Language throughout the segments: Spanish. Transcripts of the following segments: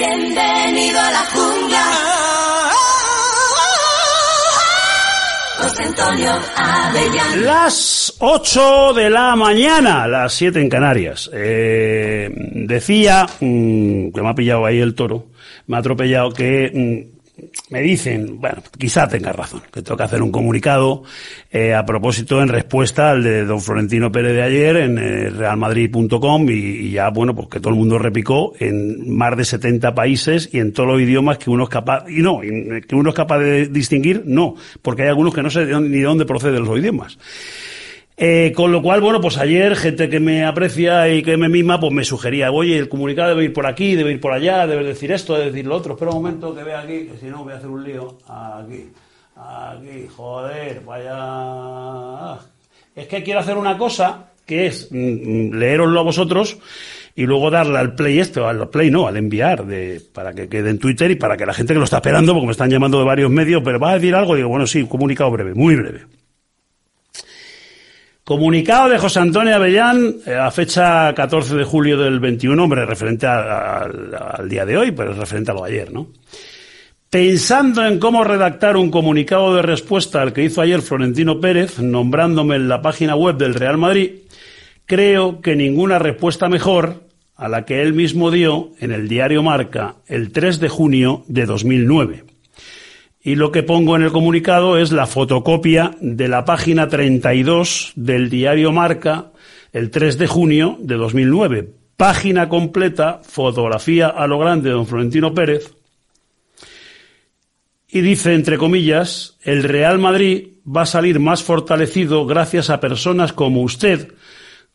Bienvenido a la jungla. José Antonio Las 8 de la mañana, las 7 en Canarias. Eh, decía, mm, que me ha pillado ahí el toro, me ha atropellado que mm, me dicen, bueno, quizá tenga razón, que tengo que hacer un comunicado eh, a propósito en respuesta al de don Florentino Pérez de ayer en Real eh, realmadrid.com y, ya, bueno, pues que todo el mundo repicó en más de 70 países y en todos los idiomas que uno es capaz, y no, eh, que uno es capaz de distinguir, no, porque hay algunos que no sé ni de dónde proceden los idiomas. Eh, con lo cual, bueno, pues ayer gente que me aprecia y que me misma, pues me sugería, oye, el comunicado debe ir por aquí, debe ir por allá, debe decir esto, debe decir lo otro. Espera un momento que vea aquí, que si no voy a hacer un lío. Aquí, aquí, joder, vaya. Es que quiero hacer una cosa que es mm, mm, leeroslo a vosotros y luego darle al play esto, al play no, al enviar, para que quede en Twitter y para que la gente que lo está esperando, porque me están llamando de varios medios, pero va a decir algo, digo, bueno, sí, comunicado breve, muy breve. Comunicado de José Antonio Avellán eh, a fecha 14 de julio del 21, hombre, referente al día de hoy, pero es referente a lo de ayer, ¿no? Pensando en cómo redactar un comunicado de respuesta al que hizo ayer Florentino Pérez, nombrándome en la página web del Real Madrid, creo que ninguna respuesta mejor a la que él mismo dio en el diario Marca el 3 de junio de 2009. Y lo que pongo en el comunicado es la fotocopia de la página 32 del diario Marca el 3 de junio de 2009. Página completa, fotografía a lo grande de don Florentino Pérez. Y dice, entre comillas, el Real Madrid va a salir más fortalecido gracias a personas como usted,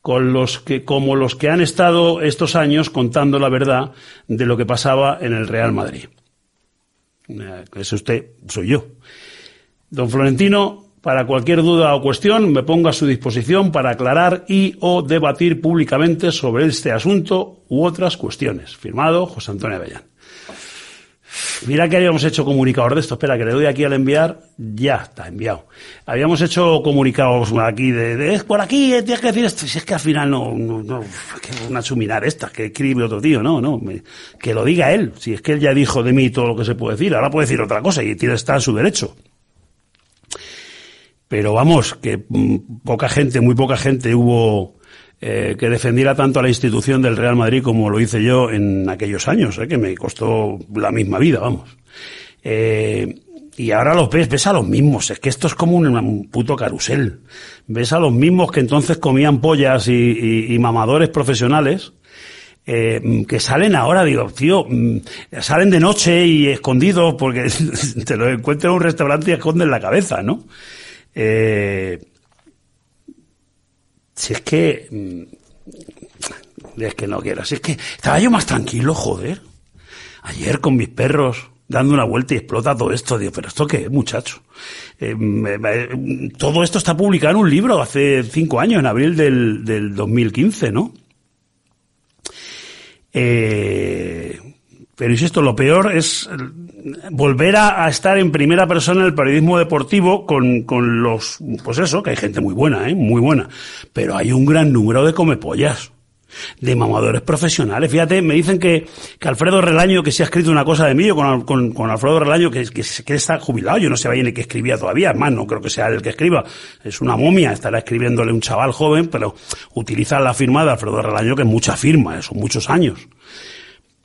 con los que, como los que han estado estos años contando la verdad de lo que pasaba en el Real Madrid. Es usted, soy yo. Don Florentino, para cualquier duda o cuestión, me pongo a su disposición para aclarar y o debatir públicamente sobre este asunto u otras cuestiones. Firmado José Antonio Avellán. Mira que habíamos hecho comunicador de esto. Espera, que le doy aquí al enviar. Ya está enviado. Habíamos hecho comunicados aquí de, por aquí, eh, tienes que decir esto. Si es que al final no, no, que es una esta, que escribe otro tío. No, no, que lo diga él. Si es que él ya dijo de mí todo lo que se puede decir. Ahora puede decir otra cosa y tiene, está en su derecho. Pero vamos, que mm, poca gente, muy poca gente hubo eh, que defendiera tanto a la institución del Real Madrid como lo hice yo en aquellos años, eh, que me costó la misma vida, vamos. Eh, y ahora los ves, ves a los mismos. Es que esto es como un, puto carusel. Ves a los mismos que entonces comían pollas y, mamadores profesionales. que salen ahora, digo, tío, mm, salen de noche y escondidos porque te lo encuentran en un restaurante y esconden la cabeza, ¿no? Eh, si es que. Mm, es que no quiero. Si es que estaba yo más tranquilo, joder. Ayer con mis perros dando una vuelta y explota todo esto. Digo, pero ¿esto qué es, muchacho? Eh, todo esto está publicado en un libro hace cinco años, en abril del, del 2015, ¿no? Eh, pero insisto, lo peor es eh, volver a, estar en primera persona en el periodismo deportivo con, con, los, pues eso, que hay gente muy buena, ¿eh? muy buena. Pero hay un gran número de comepollas de mamadores profesionales. Fíjate, me dicen que, que, Alfredo Relaño, que se ha escrito una cosa de mí, yo con, con, Alfredo Relaño, que, que, que, está jubilado, yo no sé bien el que escribía todavía, más no creo que sea el que escriba, es una momia, estará escribiéndole un chaval joven, pero utiliza la firma de Alfredo Relaño, que es mucha firma, eh, son muchos años.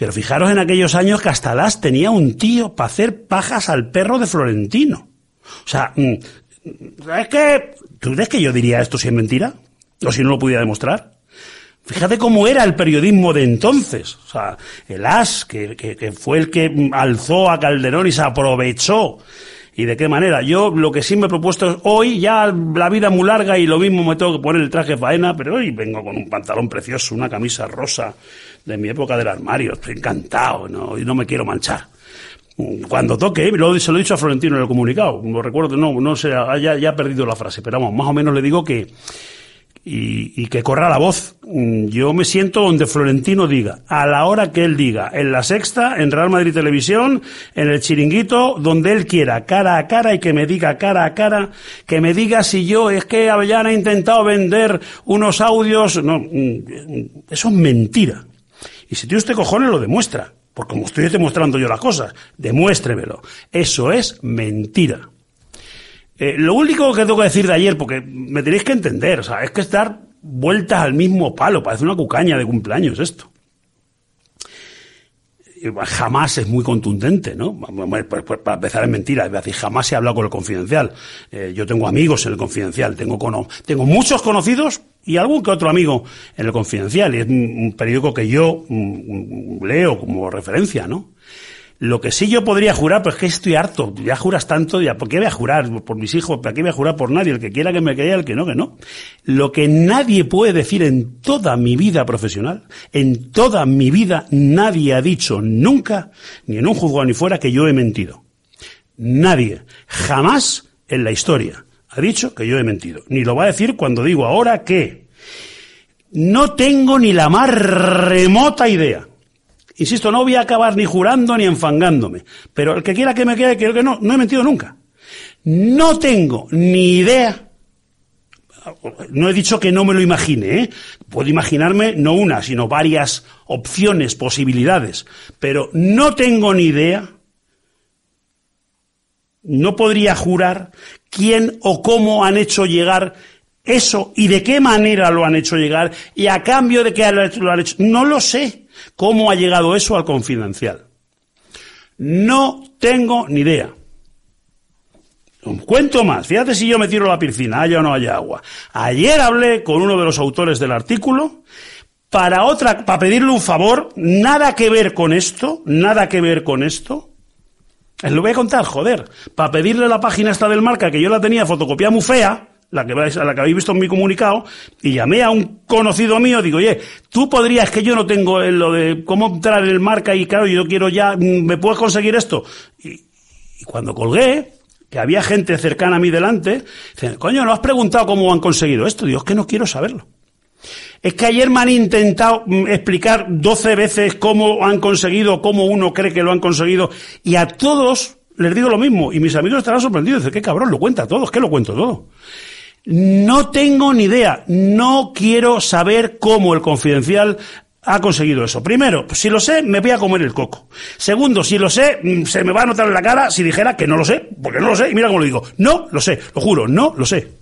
Pero fijaros en aquellos años que hasta las tenía un tío para hacer pajas al perro de Florentino. O sea, ¿sabes mm, que... ¿Tú crees que yo diría esto si es mentira? ¿O si no lo pudiera demostrar? Fíjate cómo era el periodismo de entonces. O sea, el As, que, que fue el que mm, alzó a Calderón y se aprovechó y de qué manera. Yo lo que sí me he propuesto hoy, ya la vida muy larga y lo mismo me tengo que poner el traje faena, pero hoy vengo con un pantalón precioso, una camisa rosa de mi época del armario. Estoy encantado, ¿no? y no me quiero manchar cuando toque, lo, se lo he dicho a Florentino en el comunicado, lo recuerdo, no, no sé, ya, ya perdido la frase, pero vamos, más o menos le digo que, y, que corra la voz. Mm, yo me siento donde Florentino diga, a la hora que él diga, en la sexta, en Real Madrid Televisión, en el chiringuito, donde él quiera, cara a cara y que me diga cara a cara, que me diga si yo es que Avellana ha intentado vender unos audios. No, mm, mm, eso es mentira. Y si tiene usted cojones, lo demuestra. Porque como estoy demostrando yo las cosas, demuéstremelo. Eso es mentira. Eh, lo único que tengo que decir de ayer, porque me tenéis que entender, es que estar vueltas al mismo palo, parece una cucaña de cumpleaños esto. Jamás es muy contundente, ¿no? Pues, pues, para empezar es mentira, es decir, jamás se hablado con el confidencial. Eh, yo tengo amigos en el confidencial, tengo, muchos conocidos y algún que otro amigo en el confidencial, y es un, periódico que yo mm, mm, leo como referencia, ¿no? Lo que sí yo podría jurar, pues que estoy harto, ya juras tanto, ya, ¿por qué voy a jurar por mis hijos? ¿Por qué voy a jurar por nadie? El que quiera que me crea, el que no, que no. Lo que nadie puede decir en toda mi vida profesional, en toda mi vida nadie ha dicho nunca, ni en un juzgado ni fuera, que yo he mentido. Nadie, jamás en la historia, ha dicho que yo he mentido. Ni lo va a decir cuando digo ahora que no tengo ni la más remota idea Insisto, no voy a acabar ni jurando ni enfangándome. Pero el que quiera que me quede, creo que no, no he mentido nunca. No tengo ni idea. No he dicho que no me lo imagine, ¿eh? Puedo imaginarme no una, sino varias opciones, posibilidades. Pero no tengo ni idea. No podría jurar quién o cómo han hecho llegar eso y de qué manera lo han hecho llegar y a cambio de qué lo han hecho. No lo sé cómo ha llegado eso al confidencial. No tengo ni idea. cuento más. Fíjate si yo me tiro la piscina, haya o no haya agua. Ayer hablé con uno de los autores del artículo para otra, para pedirle un favor, nada que ver con esto, nada que ver con esto. les eh, lo voy a contar, joder. Para pedirle la página esta del marca, que yo la tenía fotocopiada muy fea, la que, a la que habéis visto en mi comunicado, y llamé a un conocido mío, digo, oye, tú podrías, que yo no tengo eh, lo de cómo entrar en el marca y claro, yo quiero ya, mm, ¿me puedes conseguir esto? Y, cuando colgué, que había gente cercana a mí delante, dicen, coño, ¿no has preguntado cómo han conseguido esto? Digo, es que no quiero saberlo. Es que ayer me han intentado mm, explicar 12 veces cómo han conseguido, cómo uno cree que lo han conseguido, y a todos les digo lo mismo, y mis amigos estarán sorprendidos, dicen, qué cabrón, lo cuenta todo, es que lo cuento todo. No tengo ni idea, no quiero saber cómo el confidencial ha conseguido eso. Primero, si lo sé, me voy a comer el coco. Segundo, si lo sé, mm, se me va a notar en la cara si dijera que no lo sé, porque no lo sé, y mira cómo lo digo. No lo sé, lo juro, no lo sé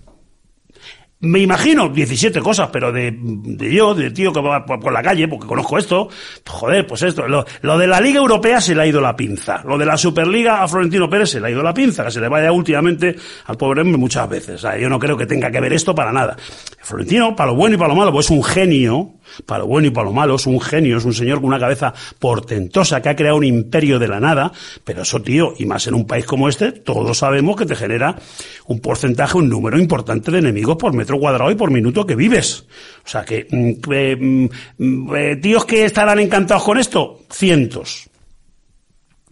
me imagino 17 cosas, pero de, de, yo, de tío que va por, la calle, porque conozco esto, joder, pues esto, lo, de la Liga Europea se le ha ido la pinza, lo de la Superliga a Florentino Pérez se le ha ido la pinza, que se le vaya últimamente al pobre hombre muchas veces, yo no creo que tenga que ver esto para nada. Florentino, para lo bueno y para lo malo, pues es un genio, para lo bueno y para lo malo, es un genio, es un señor con una cabeza portentosa que ha creado un imperio de la nada, pero eso, tío, y más en un país como este, todos sabemos que te genera un porcentaje, un número importante de enemigos por metro cuadrado y por minuto que vives. O sea que, mm, eh, mm, eh, tíos que estarán encantados con esto, cientos.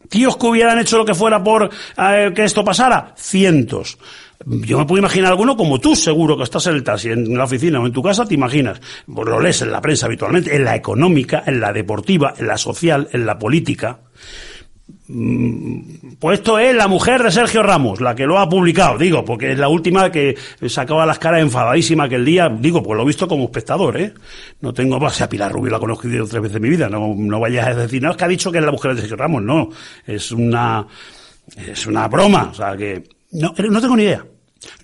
Tíos que hubieran hecho lo que fuera por eh, que esto pasara, cientos. Yo me puedo imaginar alguno como tú, seguro, que estás en el taxi, en la oficina o en tu casa, te imaginas. Pues lo lees en la prensa habitualmente, en la económica, en la deportiva, en la social, en la política. Mm, pues esto es la mujer de Sergio Ramos, la que lo ha publicado, digo, porque es la última que sacaba las caras enfadadísima aquel día, digo, pues lo he visto como espectador, ¿eh? No tengo, base o a Pilar Rubio la conocido tres veces en mi vida, no, no vayas a decir, no, es que ha dicho que es la mujer de Sergio Ramos, no, es una, es una broma, o sea que, no, eh, no tengo ni idea.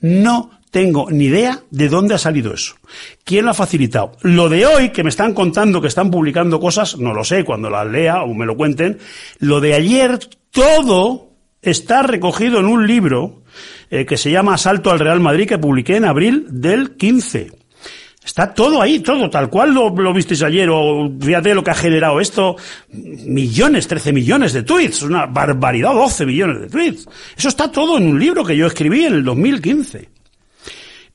No tengo ni idea de dónde ha salido eso. ¿Quién lo ha facilitado? Lo de hoy, que me están contando que están publicando cosas, no lo sé, cuando las lea o me lo cuenten. Lo de ayer, todo está recogido en un libro eh, que se llama Asalto al Real Madrid, que publiqué en abril del 15. Está todo ahí, todo, tal cual lo, visteis ayer, o fíjate lo que ha generado esto. Millones, 13 millones de tweets, una barbaridad, 12 millones de tweets. Eso está todo en un libro que yo escribí en el 2015.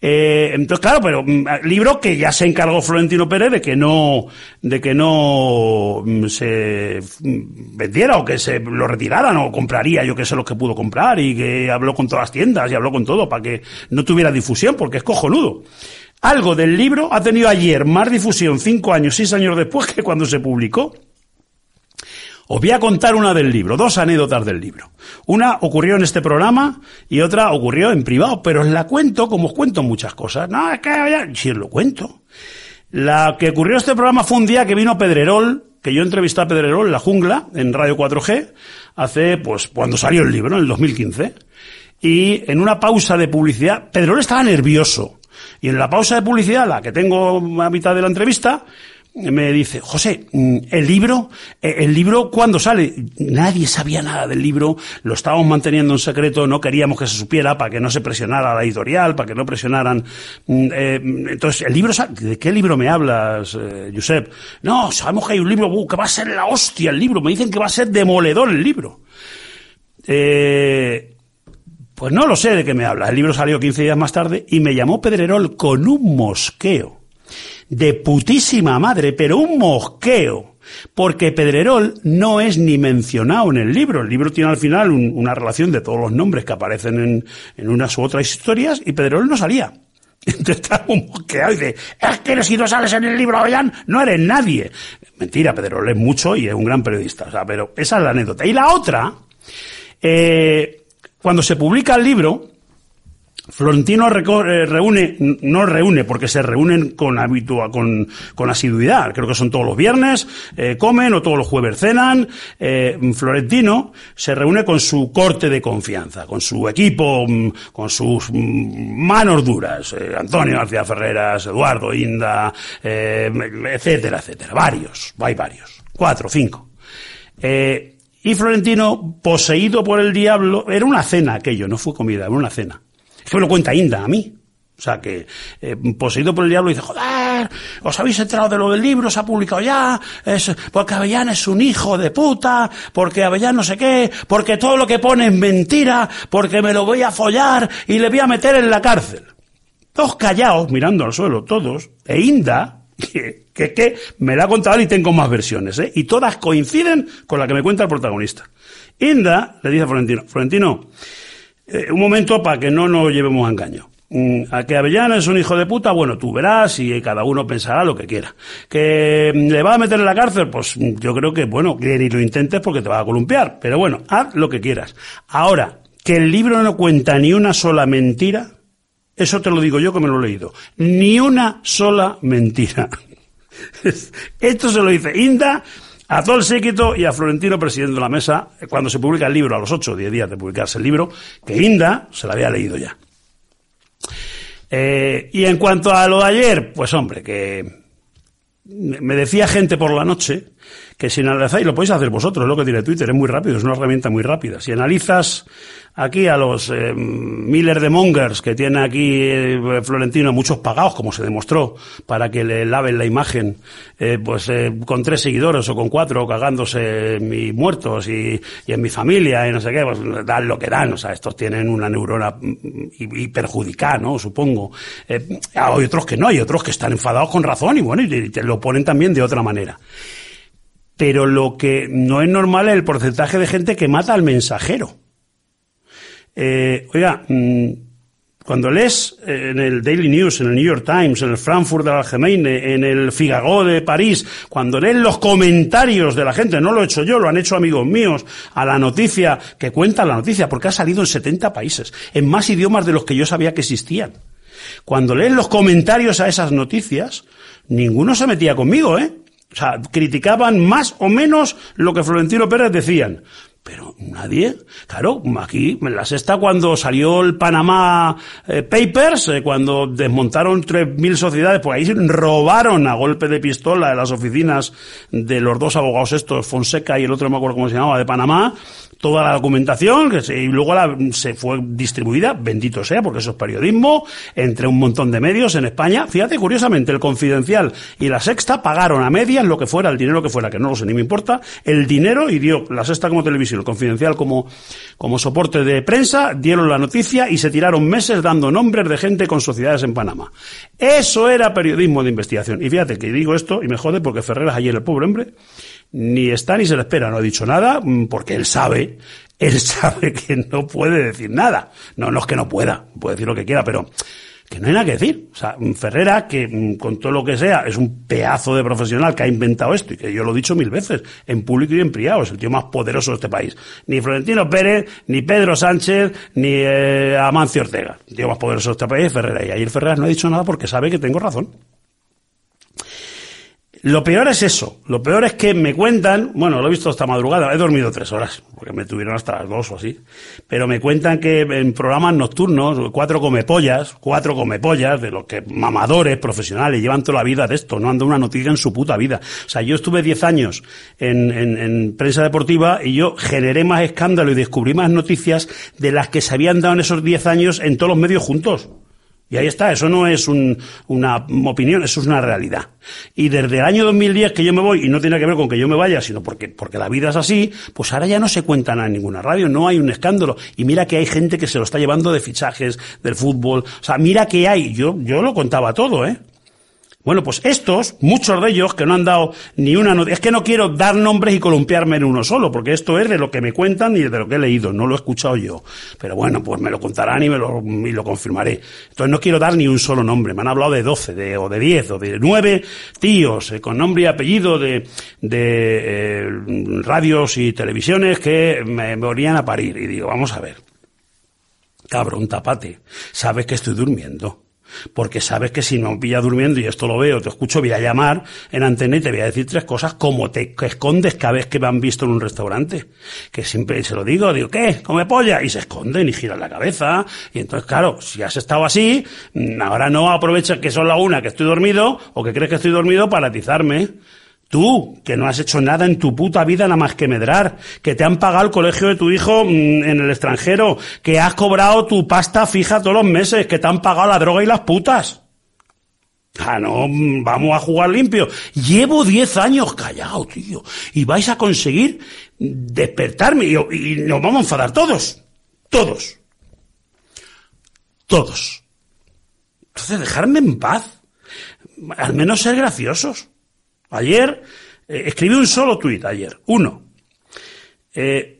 Eh, entonces, claro, pero mm, ah, libro que ya se encargó Florentino Pérez de que no, de que no mm, se mm, vendiera o que se lo retiraran o compraría, yo que sé, lo que pudo comprar y que habló con todas las tiendas y habló con todo para que no tuviera difusión porque es cojonudo. Algo del libro ha tenido ayer más difusión cinco años, seis años después que cuando se publicó. Os voy a contar una del libro, dos anécdotas del libro. Una ocurrió en este programa y otra ocurrió en privado, pero os la cuento como os cuento muchas cosas. No, es que ya, si os lo cuento. La que ocurrió en este programa fue un día que vino Pedrerol, que yo entrevisté a Pedrerol en la jungla, en Radio 4G, hace, pues, cuando salió el libro, en el 2015. Y en una pausa de publicidad, Pedrerol estaba nervioso y en la pausa de publicidad, la que tengo a mitad de la entrevista, me dice, José, mm, ¿el libro? Eh, ¿El libro cuándo sale? Nadie sabía nada del libro, lo estábamos manteniendo en secreto, no queríamos que se supiera para que no se presionara la editorial, para que no presionaran. Mm, eh, mm, entonces, ¿el libro ¿De qué libro me hablas, eh, Josep? No, sabemos que hay un libro uh, que va a ser la hostia el libro, me dicen que va a ser demoledor el libro. Eh, pues no lo sé de qué me habla. El libro salió 15 días más tarde y me llamó Pedrerol con un mosqueo. De putísima madre, pero un mosqueo. Porque Pedrerol no es ni mencionado en el libro. El libro tiene al final una relación de todos los nombres que aparecen en, unas u otras historias y Pedrerol no salía. Entonces estaba un mosqueado y dice, es que si no sales en el libro, no eres nadie. Mentira, Pedrerol es mucho y es un gran periodista. O sea, pero esa es la anécdota. Y la otra, eh, cuando se publica el libro, Florentino eh, reúne, no reúne, porque se reúnen con, habitua, con, asiduidad. Creo que son todos los viernes, eh, comen o todos los jueves cenan. Eh, Florentino se reúne con su corte de confianza, con su equipo, mm, con sus mm, manos duras. Antonio García Ferreras, Eduardo Inda, etcétera, etcétera. Varios, hay varios. Cuatro, cinco y Florentino, poseído por el diablo, era una cena aquello, no fue comida, era una cena. Es que lo cuenta Inda a mí. O sea, que eh, poseído por el diablo dice, joder, os habéis enterado de lo del libro, se ha publicado ya, porque Avellán es un hijo de puta, porque Avellán no sé qué, porque todo lo que pone es mentira, porque me lo voy a follar y le voy a meter en la cárcel. Todos callados, mirando al suelo, todos, e Inda, que, es que me la ha contado y tengo más versiones, ¿eh? Y todas coinciden con la que me cuenta el protagonista. Inda le dice a Florentino, Florentino, eh, un momento para que no nos llevemos a engaño. Mm, a que Avellana es un hijo de puta, bueno, tú verás y cada uno pensará lo que quiera. Que mm, le va a meter en la cárcel, pues mm, yo creo que, bueno, que ni lo intentes porque te vas a columpiar. Pero bueno, haz lo que quieras. Ahora, que el libro no cuenta ni una sola mentira, eso te lo digo yo como lo he leído. Ni una sola mentira. Esto se lo dice Inda a todo el séquito y a Florentino presidente de la mesa cuando se publica el libro, a los 8 o 10 días de publicarse el libro, que Inda se lo había leído ya. Eh, y en cuanto a lo de ayer, pues hombre, que me decía gente por la noche que si analizáis, lo podéis hacer vosotros, es lo que tiene Twitter, es muy rápido, es una herramienta muy rápida. Si analizas aquí a los eh, Miller de Mongers que tiene aquí eh, Florentino, muchos pagados, como se demostró, para que le laven la imagen, eh, pues con tres seguidores o con cuatro, cagándose en muertos y, y, en mi familia y no sé qué, pues dan lo que dan, o sea, estos tienen una neurona mm, y, y ¿no? Supongo. Ah, hay otros que no, hay otros que están enfadados con razón y bueno, y te lo ponen también de otra manera. Pero lo que no es normal es el porcentaje de gente que mata al mensajero. Eh, oiga, mm, cuando lees eh, en el Daily News, en el New York Times, en el Frankfurt de Allgemeine, en el Figaro de París, cuando lees los comentarios de la gente, no lo he hecho yo, lo han hecho amigos míos, a la noticia, que cuenta la noticia, porque ha salido en 70 países, en más idiomas de los que yo sabía que existían. Cuando lees los comentarios a esas noticias, ninguno se metía conmigo, ¿eh? O sea, criticaban más o menos lo que Florentino Pérez decían. Pero nadie, claro, aquí en la sexta cuando salió el Panamá eh, Papers, eh, cuando desmontaron 3.000 sociedades, pues ahí robaron a golpe de pistola de las oficinas de los dos abogados estos, Fonseca y el otro, no me acuerdo cómo se llamaba, de Panamá, toda la documentación, que se, y luego se fue distribuida, bendito sea, porque eso es periodismo, entre un montón de medios en España. Fíjate, curiosamente, el Confidencial y la Sexta pagaron a medias lo que fuera, el dinero que fuera, que no lo sé, ni me importa, el dinero y dio la Sexta como televisión y Confidencial como, como soporte de prensa dieron la noticia y se tiraron meses dando nombres de gente con sociedades en Panamá. Eso era periodismo de investigación. Y fíjate que digo esto y me jode porque Ferreras ayer, el pobre hombre, ni está ni se le espera, no ha dicho nada mm, porque él sabe él sabe que no puede decir nada. No, no es que no pueda, puede decir lo que quiera, pero que no hay nada que decir. O sea, Ferrera, que mm, con todo lo que sea, es un pedazo de profesional que ha inventado esto, y que yo lo he dicho mil veces, en público y en privado, es el tío más poderoso de este país. Ni Florentino Pérez, ni Pedro Sánchez, ni eh, Amancio Ortega. El tío más poderoso de este país es Ferrera. Y ayer Ferreras no ha dicho nada porque sabe que tengo razón. Lo peor es eso. Lo peor es que me cuentan, bueno, lo he visto hasta madrugada, he dormido tres horas, porque me tuvieron hasta las dos o así, pero me cuentan que en programas nocturnos, cuatro comepollas, cuatro comepollas, de los que mamadores, profesionales, llevan toda la vida de esto, no han dado una noticia en su puta vida. O sea, yo estuve diez años en, en prensa deportiva y yo generé más escándalo y descubrí más noticias de las que se habían dado en esos diez años en todos los medios juntos. Y ahí está, eso no es un, una opinión, eso es una realidad. Y desde el año 2010 que yo me voy, y no tiene que ver con que yo me vaya, sino porque, porque la vida es así, pues ahora ya no se cuenta nada en ninguna radio, no hay un escándalo. Y mira que hay gente que se lo está llevando de fichajes, del fútbol, o sea, mira que hay, yo, yo lo contaba todo, ¿eh? Bueno, pues estos, muchos de ellos que no han dado ni una noticia, es que no quiero dar nombres y columpiarme en uno solo, porque esto es de lo que me cuentan y de lo que he leído, no lo he escuchado yo. Pero bueno, pues me lo contarán y, me lo, confirmaré. Entonces no quiero dar ni un solo nombre, me han hablado de doce, de, o de diez, o de nueve tíos, eh, con nombre y apellido de, eh, radios y televisiones que me, me a parir. Y digo, vamos a ver. Cabrón, tapate. Sabes que estoy durmiendo. Porque sabes que si no pillas durmiendo y esto lo veo, te escucho, voy a llamar en antena y te voy a decir tres cosas como te escondes cada vez que me han visto en un restaurante. Que siempre se lo digo, digo, ¿qué? ¿Come polla? Y se esconden y giran la cabeza. Y entonces, claro, si has estado así, mm, ahora no aprovechas que son la una, que estoy dormido, o que crees que estoy dormido para atizarme. Tú, que no has hecho nada en tu puta vida nada más que medrar, que te han pagado el colegio de tu hijo mm, en el extranjero, que has cobrado tu pasta fija todos los meses, que te han pagado la droga y las putas. Ah, no, mm, vamos a jugar limpio. Llevo 10 años callado, tío. Y vais a conseguir despertarme y, y nos vamos a enfadar todos. Todos. Todos. Entonces, dejarme en paz. Al menos ser graciosos. Ayer eh, escribí un solo tuit, ayer, uno. Eh,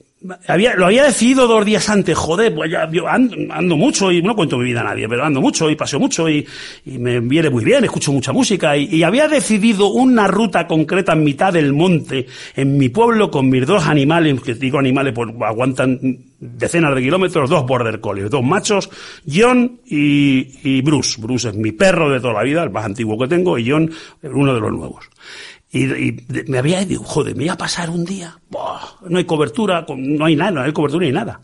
lo había decidido dos días antes, joder, pues yo ando, mucho y no cuento mi vida a nadie, pero ando mucho y paseo mucho y, me viene muy bien, escucho mucha música y, había decidido una ruta concreta en mitad del monte, en mi pueblo, con mis dos animales, que digo animales, pues aguantan decenas de kilómetros, dos border collies, dos machos, John y, y Bruce. Bruce es mi perro de toda la vida, el más antiguo que tengo, y John, uno de los nuevos. Y, me había dicho, joder, me iba a pasar un día. no hay cobertura, no hay nada, no hay cobertura ni nada.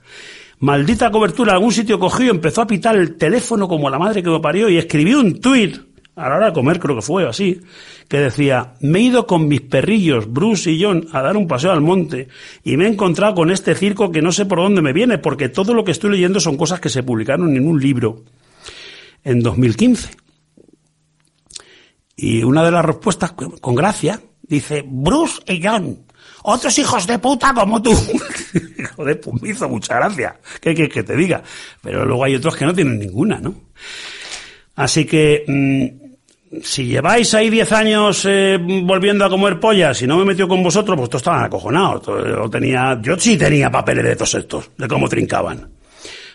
Maldita cobertura, algún sitio cogió, empezó a pitar el teléfono como la madre que me parió y escribí un tuit, a la hora de comer creo que fue o así, que decía, me he ido con mis perrillos, Bruce y John, a dar un paseo al monte y me he encontrado con este circo que no sé por dónde me viene, porque todo lo que estoy leyendo son cosas que se publicaron en un libro en 2015. Y una de las respuestas, con gracia, dice, Bruce y John, otros hijos de puta como tú. Joder, pumizo, pues muchas gracias. ¿Qué quieres que te diga? Pero luego hay otros que no tienen ninguna, ¿no? Así que, mm, si lleváis ahí 10 años eh, volviendo a comer pollas y no me metió con vosotros, pues todos estaban acojonados. yo, tenía, yo sí tenía papeles de todos estos, de cómo trincaban.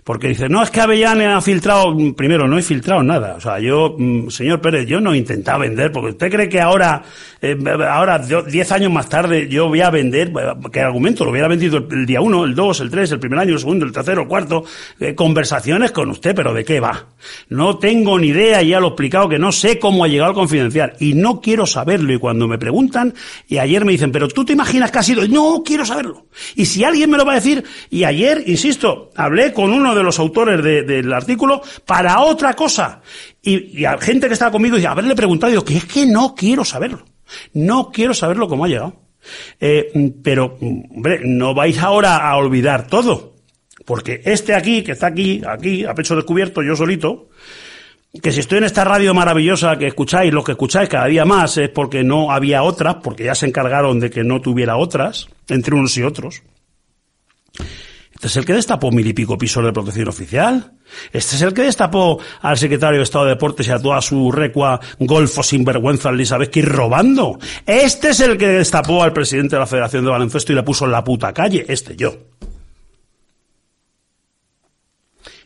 Porque dice, no, es que Avellán ha filtrado, primero, no he filtrado nada. O sea, yo, mm, señor Pérez, yo no intentaba vender, porque usted cree que ahora, eh, ahora, 10 años más tarde, yo voy a vender, ¿qué argumento? Lo hubiera vendido el, día 1, el 2, el 3, el primer año, el segundo, el tercero, el cuarto, eh, conversaciones con usted, pero ¿de qué va? No tengo ni idea, ya lo he explicado, que no sé cómo ha llegado al confidencial y no quiero saberlo. Y cuando me preguntan, y ayer me dicen, pero tú te imaginas que ha sido, no quiero saberlo. Y si alguien me lo va a decir, y ayer, insisto, hablé con uno de los autores del artículo para otra cosa. Y, y a gente que estaba conmigo, y haberle preguntado, digo, que es que no quiero saberlo. No quiero saberlo cómo ha llegado. Eh, pero, mm, hombre, no vais ahora a olvidar todo. Porque este aquí, que está aquí, aquí, a pecho descubierto, yo solito, que si estoy en esta radio maravillosa que escucháis, lo que escucháis cada día más, es porque no había otras, porque ya se encargaron de que no tuviera otras, entre unos y otros. Este es el que destapó mil y pico pisos de protección oficial. Este es el que destapó al secretario de Estado de Deportes y a toda su recua golfo sinvergüenza ir robando. Este es el que destapó al presidente de la Federación de Baloncesto y le puso en la puta calle. Este yo.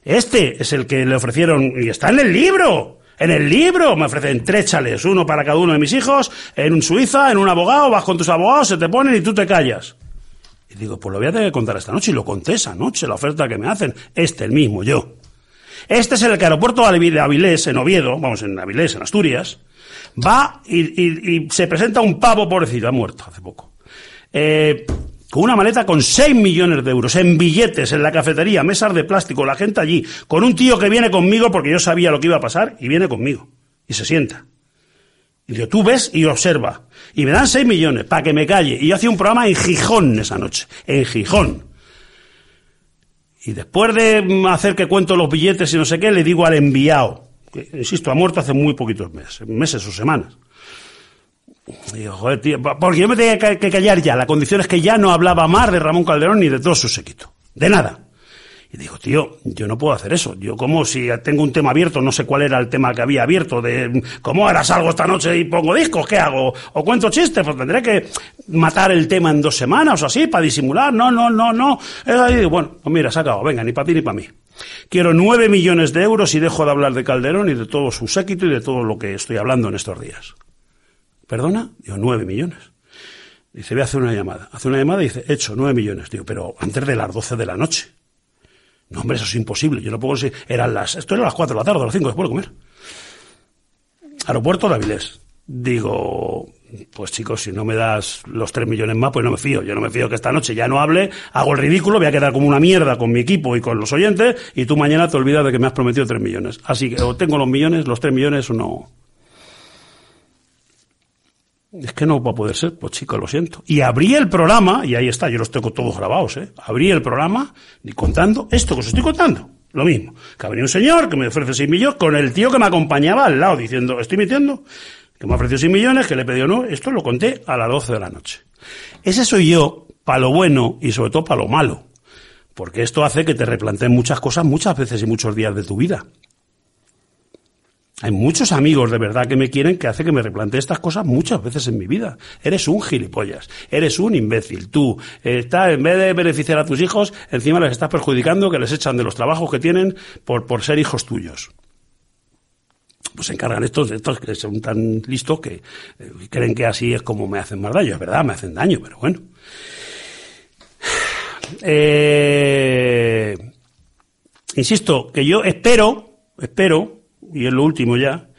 Este es el que le ofrecieron y está en el libro. En el libro me ofrecen tres chales, uno para cada uno de mis hijos, en un Suiza, en un abogado, vas con tus abogados, se te ponen y tú te callas. Y digo, pues lo voy a tener que contar esta noche y lo conté esa noche, la oferta que me hacen. Este, el mismo, yo. Este es el que aeropuerto de Avilés, en Oviedo, vamos, en Avilés, en Asturias, va y, y se presenta un pavo pobrecito, ha muerto hace poco. Eh, con una maleta con 6 millones de euros, en billetes, en la cafetería, mesas de plástico, la gente allí, con un tío que viene conmigo porque yo sabía lo que iba a pasar y viene conmigo y se sienta. Y digo, tú ves y observa. Y me dan 6 millones para que me calle. Y yo hacía un programa en Gijón esa noche, en Gijón. Y después de hacer que cuento los billetes y no sé qué, le digo al enviado, que, insisto, ha muerto hace muy poquitos meses, meses o semanas digo, joder, tío, porque yo me tenía que callar ya. La condición es que ya no hablaba más de Ramón Calderón ni de todo su séquito. De nada. Y digo, tío, yo no puedo hacer eso. Yo como si tengo un tema abierto, no sé cuál era el tema que había abierto, de cómo ahora salgo esta noche y pongo discos, ¿qué hago? ¿O cuento chistes? Pues tendré que matar el tema en dos semanas o así, para disimular. No, no, no, no. Y digo, bueno, pues mira, se acabó. Venga, ni para ti ni para mí. Quiero nueve millones de euros y dejo de hablar de Calderón y de todo su séquito y de todo lo que estoy hablando en estos días. ¿Perdona? Digo, nueve millones. Dice, voy a hacer una llamada. Hace una llamada y dice, hecho, nueve millones. Digo, pero antes de las doce de la noche. No, hombre, eso es imposible. Yo no puedo decir, eran las, esto era las cuatro de la tarde, a las cinco después de comer. Aeropuerto de Avilés. Digo, pues chicos, si no me das los tres millones más, pues no me fío. Yo no me fío que esta noche ya no hable, hago el ridículo, voy a quedar como una mierda con mi equipo y con los oyentes, y tú mañana te olvidas de que me has prometido tres millones. Así que o tengo los millones, los tres millones o no, es que no va a poder ser, pues chico, lo siento. Y abrí el programa, y ahí está, yo los tengo todos grabados, ¿eh? Abrí el programa y contando esto que os estoy contando. Lo mismo. Que venido un señor que me ofrece 6 millones con el tío que me acompañaba al lado diciendo, estoy mintiendo, que me ofreció 6 millones, que le pedido no. Esto lo conté a las 12 de la noche. Ese soy yo, para lo bueno y sobre todo para lo malo. Porque esto hace que te replanteen muchas cosas muchas veces y muchos días de tu vida. Hay muchos amigos de verdad que me quieren que hace que me replantee estas cosas muchas veces en mi vida. Eres un gilipollas, eres un imbécil. Tú eh, estás, en vez de beneficiar a tus hijos, encima les estás perjudicando, que les echan de los trabajos que tienen por, por ser hijos tuyos pues se encargan estos, estos que son tan listos que eh, creen que así es como me hacen más daño. Es verdad, me hacen daño, pero bueno. Eh, insisto, que yo espero, espero y es lo último ya,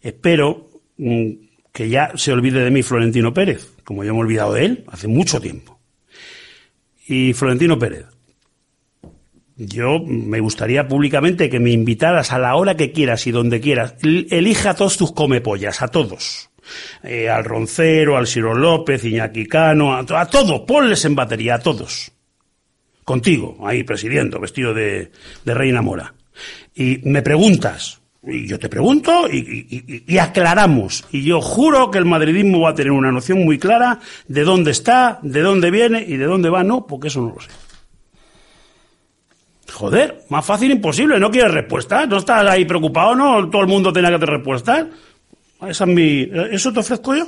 espero mm, que ya se olvide de mí Florentino Pérez, como yo me he olvidado de él hace mucho tiempo. Y Florentino Pérez, yo me gustaría públicamente que me invitaras a la hora que quieras y donde quieras. Elija a todos tus comepollas, a todos. Eh, al Roncero, al Ciro López, Iñaki Cano, a, todos, ponles en batería, a todos. Contigo, ahí presidiendo, vestido de reina mora. Y me preguntas, y yo te pregunto y, aclaramos. Y yo juro que el madridismo va a tener una noción muy clara de dónde está, de dónde viene y de dónde va, no, porque eso no lo sé. Joder, más fácil imposible, no quieres respuesta, no estás ahí preocupado, no, todo el mundo tiene que tener respuesta. Esa es mi... ¿Eso te ofrezco yo?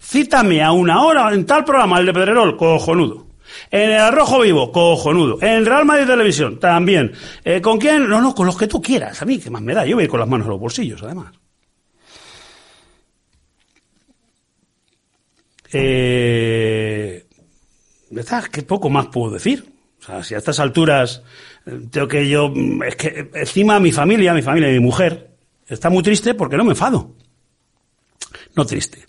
Cítame a una hora en tal programa, el de Pedrerol, cojonudo. En el Arrojo Vivo, cojonudo. En Real Madrid Televisión, también. Eh, ¿Con quién? No, no, con los que tú quieras. A mí, ¿qué más me da? Yo voy con las manos en los bolsillos, además. Eh, que poco más puedo decir. O sea, si a estas alturas eh, tengo que yo. Mm, es que encima mi familia, mi familia y mi mujer está muy triste porque no me enfado. No triste.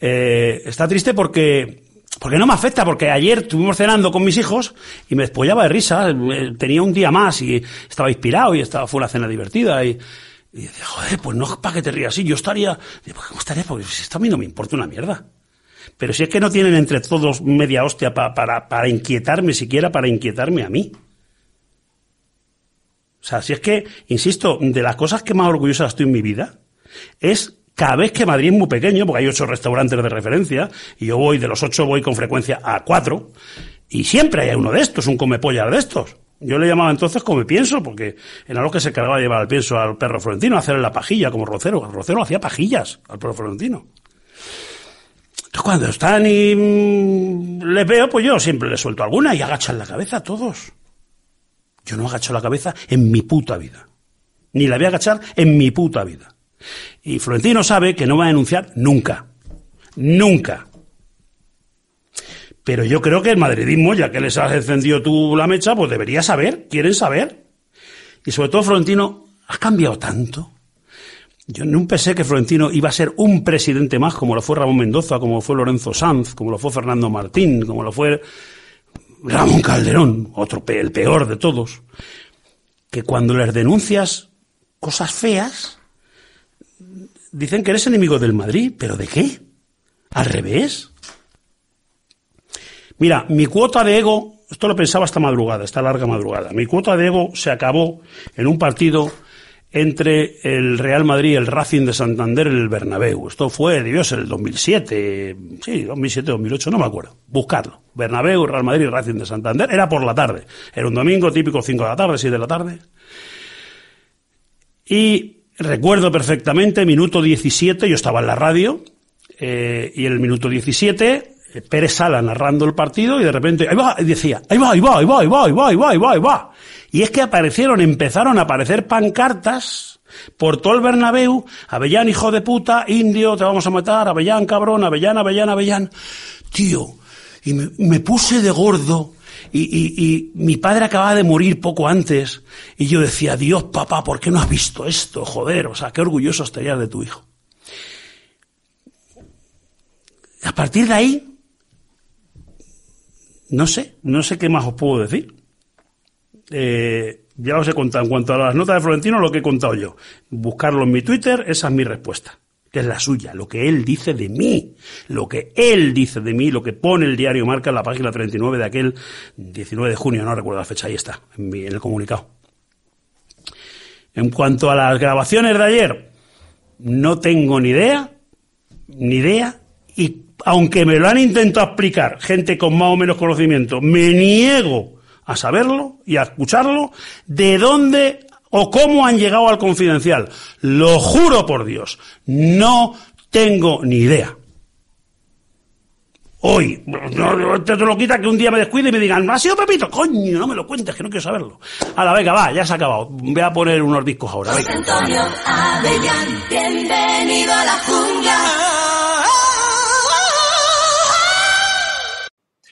Eh, está triste porque porque no me afecta, porque ayer estuvimos cenando con mis hijos y me despollaba de risa. Eh, tenía un día más y estaba inspirado y estaba, fue una cena divertida. Y, y joder, pues no para que te rías así. Yo estaría, qué pues, ¿cómo estaría? Porque esto a mí no me importa una mierda. Pero si es que no tienen entre todos media hostia para, para inquietarme siquiera, para inquietarme a mí. O sea, si es que, insisto, de las cosas que más orgullosa estoy en mi vida es cada vez que Madrid es muy pequeño, porque hay ocho restaurantes de referencia, y yo voy de los ocho, voy con frecuencia a cuatro, y siempre hay uno de estos, un comepollas de estos. Yo le llamaba entonces come pienso, porque era lo que se cargaba llevar al pienso al perro florentino, hacerle la pajilla como Rocero. El Rocero hacía pajillas al perro florentino. Entonces, cuando están y mm, les veo, pues yo siempre les suelto alguna y agachan la cabeza a todos. Yo no agacho la cabeza en mi puta vida. Ni la voy a agachar en mi puta vida. Y Florentino sabe que no va a denunciar nunca. Nunca. Pero yo creo que el madridismo, ya que les has encendido tú la mecha, pues debería saber, quieren saber. Y sobre todo Florentino, has cambiado tanto. Yo nunca pensé que Florentino iba a ser un presidente más, como lo fue Ramón Mendoza, como lo fue Lorenzo Sanz, como lo fue Fernando Martín, como lo fue Ramón Calderón, otro el peor de todos. Que cuando les denuncias cosas feas, dicen que eres enemigo del Madrid, pero ¿de qué? ¿Al revés? Mira, mi cuota de ego, esto lo pensaba esta madrugada, esta larga madrugada, mi cuota de ego se acabó en un partido entre el Real Madrid el Racing de Santander y el Bernabéu. Esto fue, Dios, el 2007, sí, 2007, 2008, no me acuerdo. Buscarlo. Bernabéu, Real Madrid y Racing de Santander. Era por la tarde. Era un domingo típico, 5 de la tarde, 6 de la tarde. Y Recuerdo perfectamente, minuto 17, yo estaba en la radio, eh, y en el minuto 17, eh, Pérez Sala narrando el partido, y de repente, ahí va, y decía, ahí va, ahí va, ahí va, ahí va, ahí va, ahí va, Y es que aparecieron, empezaron a aparecer pancartas por todo el Bernabéu, Avellán, hijo de puta, indio, te vamos a matar, Avellán, cabrón, Avellán, Avellán, Avellán. Tío, y me puse de gordo, y, mi padre acababa de morir poco antes y yo decía, Dios papá, ¿por qué no has visto esto? Joder, o sea, qué orgulloso estarías de tu hijo. A partir de ahí, no sé, no sé qué más os puedo decir. Eh, ya os he contado en cuanto a las notas de Florentino lo que he contado yo. Buscarlo en mi Twitter, esa es mi respuesta es la suya, lo que él dice de mí, lo que él dice de mí, lo que pone el diario Marca en la página 39 de aquel 19 de junio, no recuerdo la fecha, ahí está, en el comunicado. En cuanto a las grabaciones de ayer, no tengo ni idea, ni idea, y aunque me lo han intentado explicar gente con más o menos conocimiento, me niego a saberlo y a escucharlo, de dónde o cómo han llegado al confidencial. Lo juro por Dios, no tengo ni idea. Hoy, te, lo quita que un día me descuide y me digan, ¿no ha sido Pepito? Coño, no me lo cuentes, que no quiero saberlo. A la venga, va, ya se ha acabado. Voy a poner unos discos ahora. Soy Antonio Avellán, bienvenido a la jungla.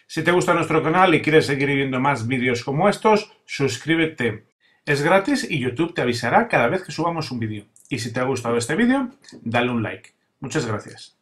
Si te gusta nuestro canal y quieres seguir viendo más vídeos como estos, suscríbete es gratis y YouTube te avisará cada vez que subamos un vídeo. Y si te ha gustado este vídeo, dale un like. Muchas gracias.